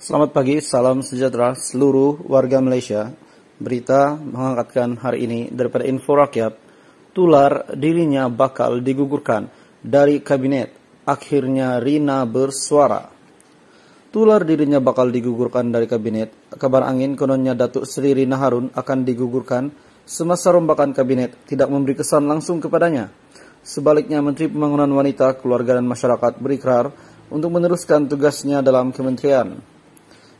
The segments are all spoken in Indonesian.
Selamat pagi, salam sejahtera seluruh warga Malaysia. Berita mengangkatkan hari ini daripada Info Rakyat, tular dirinya bakal digugurkan dari kabinet. Akhirnya Rina bersuara. Tular dirinya bakal digugurkan dari kabinet. Kabar angin kononnya Datuk Sri Rina Harun akan digugurkan semasa rombakan kabinet tidak memberi kesan langsung kepadanya. Sebaliknya Menteri Pembangunan Wanita, Keluarga dan Masyarakat berikrar untuk meneruskan tugasnya dalam kementerian.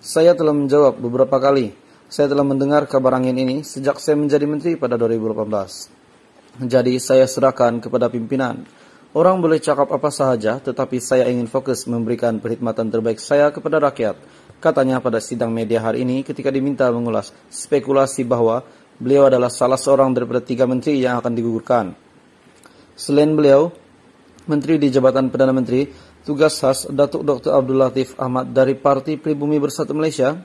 Saya telah menjawab beberapa kali. Saya telah mendengar kabar angin ini sejak saya menjadi menteri pada 2018. Jadi saya serahkan kepada pimpinan. Orang boleh cakap apa sahaja, tetapi saya ingin fokus memberikan perkhidmatan terbaik saya kepada rakyat. Katanya pada sidang media hari ini ketika diminta mengulas spekulasi bahwa beliau adalah salah seorang daripada tiga menteri yang akan digugurkan. Selain beliau, menteri di jabatan Perdana Menteri Tugas khas Datuk Dr. Abdul Latif Ahmad dari Parti Pribumi Bersatu Malaysia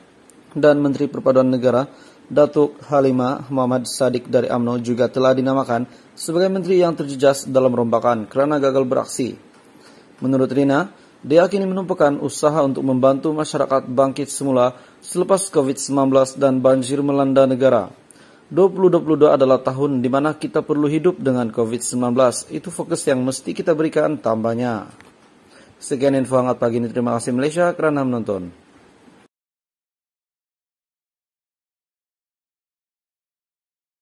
dan Menteri Perpaduan Negara Datuk Halimah Muhammad Sadik dari AMNO juga telah dinamakan sebagai menteri yang terjejas dalam rombakan karena gagal beraksi. Menurut Rina, dia kini menumpukan usaha untuk membantu masyarakat bangkit semula selepas COVID-19 dan banjir melanda negara. 2022 adalah tahun di mana kita perlu hidup dengan COVID-19. Itu fokus yang mesti kita berikan tambahnya. Sekian info hangat pagi ini. Terima kasih Malaysia kerana menonton.